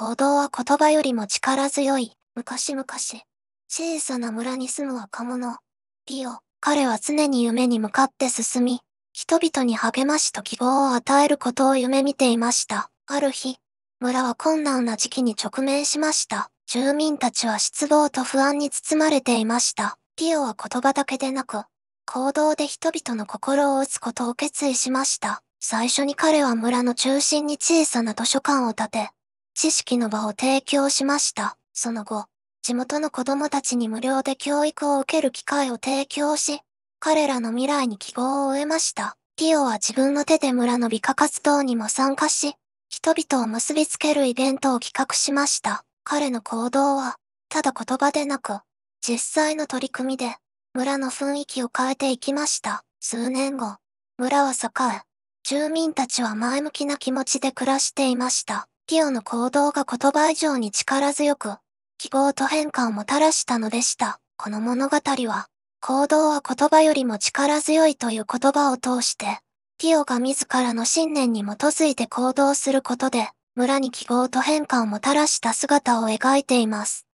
行動は言葉よりも力強い。昔々、小さな村に住む若者、ピオ、彼は常に夢に向かって進み、人々に励ましと希望を与えることを夢見ていました。ある日、村は困難な時期に直面しました。住民たちは失望と不安に包まれていました。ピオは言葉だけでなく、行動で人々の心を打つことを決意しました。最初に彼は村の中心に小さな図書館を建て、知識の場を提供しました。その後、地元の子供たちに無料で教育を受ける機会を提供し、彼らの未来に希望を得ました。ティオは自分の手で村の美化活動にも参加し、人々を結びつけるイベントを企画しました。彼の行動は、ただ言葉でなく、実際の取り組みで、村の雰囲気を変えていきました。数年後、村は栄え、住民たちは前向きな気持ちで暮らしていました。ティオの行動が言葉以上に力強く、記号と変化をもたらしたのでした。この物語は、行動は言葉よりも力強いという言葉を通して、ティオが自らの信念に基づいて行動することで、村に記号と変化をもたらした姿を描いています。